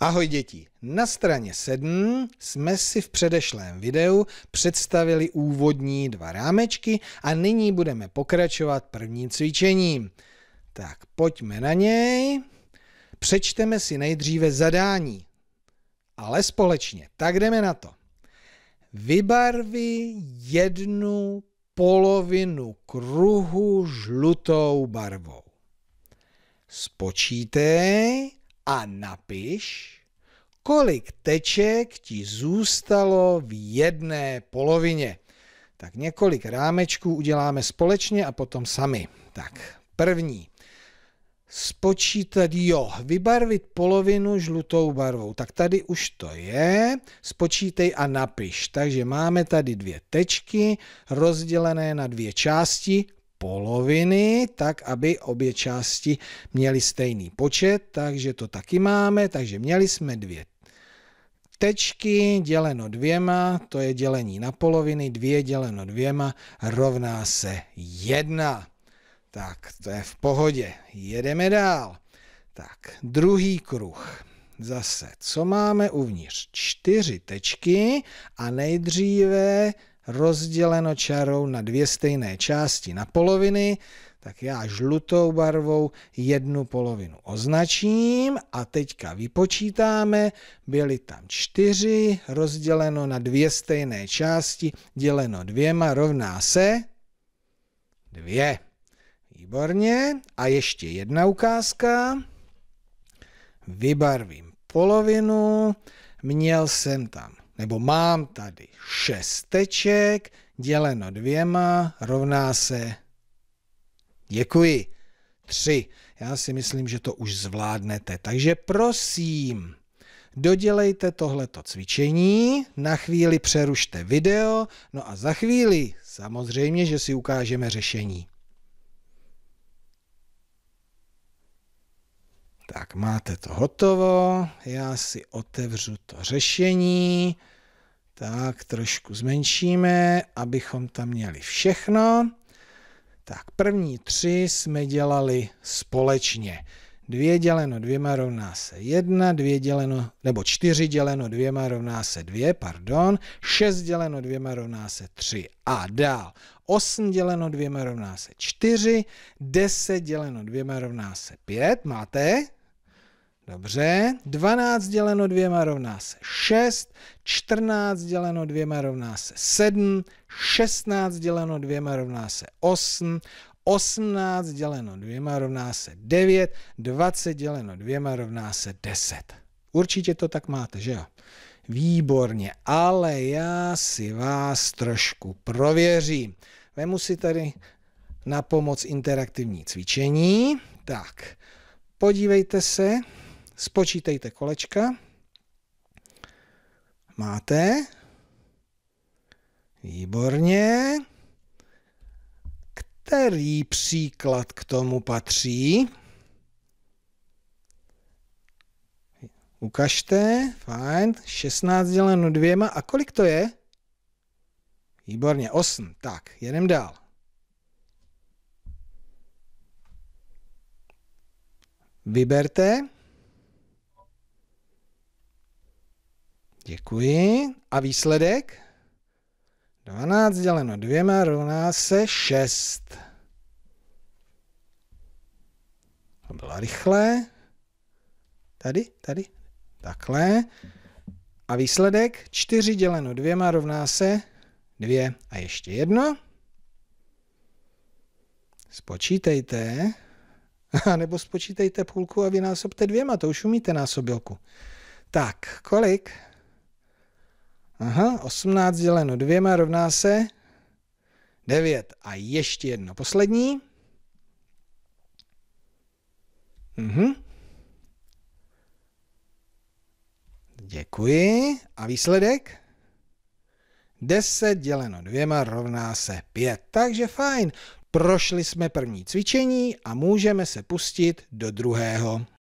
Ahoj děti, na straně 7 jsme si v předešlém videu představili úvodní dva rámečky a nyní budeme pokračovat prvním cvičením. Tak pojďme na něj. Přečteme si nejdříve zadání, ale společně. Tak jdeme na to. Vybarvi jednu polovinu kruhu žlutou barvou. Spočítej, a napiš, kolik teček ti zůstalo v jedné polovině. Tak několik rámečků uděláme společně a potom sami. Tak první. Spočítat, jo, vybarvit polovinu žlutou barvou. Tak tady už to je. Spočítej a napiš. Takže máme tady dvě tečky rozdělené na dvě části poloviny, tak aby obě části měly stejný počet, takže to taky máme, takže měli jsme dvě tečky děleno dvěma, to je dělení na poloviny, dvě děleno dvěma rovná se jedna. Tak, to je v pohodě. Jedeme dál. Tak, druhý kruh. Zase, co máme uvnitř? Čtyři tečky a nejdříve rozděleno čarou na dvě stejné části na poloviny, tak já žlutou barvou jednu polovinu označím a teďka vypočítáme, byly tam čtyři, rozděleno na dvě stejné části, děleno dvěma rovná se dvě. Výborně. A ještě jedna ukázka. Vybarvím polovinu, měl jsem tam nebo mám tady šesteček děleno dvěma rovná se, děkuji, tři. Já si myslím, že to už zvládnete. Takže prosím, dodělejte tohleto cvičení, na chvíli přerušte video, no a za chvíli samozřejmě, že si ukážeme řešení. Tak máte to hotovo, já si otevřu to řešení. Tak trošku zmenšíme, abychom tam měli všechno. Tak první tři jsme dělali společně. Dvě děleno dvěma rovná se jedna, dvě děleno, nebo čtyři děleno dvěma rovná se dvě, pardon, šest děleno dvěma rovná se tři a dál. Osm děleno dvěma rovná se čtyři, deset děleno dvěma rovná se pět, máte? Dobře, 12 děleno dvěma rovná se 6, 14 děleno dvěma rovná se 7, 16 děleno dvěma rovná se 8, 18 děleno dvěma rovná se 9, 20 děleno dvěma rovná se 10. Určitě to tak máte, že jo? Výborně, ale já si vás trošku prověřím. Vemu si tady na pomoc interaktivní cvičení. Tak, podívejte se, spočítejte kolečka. Máte? Výborně. Který příklad k tomu patří? Ukažte, fajn, 16 děleno dvěma a kolik to je? Výborně, 8, tak, jedem dál. Vyberte. Děkuji. A výsledek? 12 děleno dvěma rovná se 6. To bylo rychlé. Tady, tady, takhle. A výsledek 4 děleno dvěma rovná se 2. A ještě jedno. Spočítejte. A nebo spočítejte půlku a vynásobte dvěma, to už umíte násobilku. Tak, kolik? Aha, 18 děleno dvěma rovná se 9. A ještě jedno poslední. Mhm. Děkuji. A výsledek? 10 děleno dvěma rovná se 5. Takže fajn. Prošli jsme první cvičení a můžeme se pustit do druhého.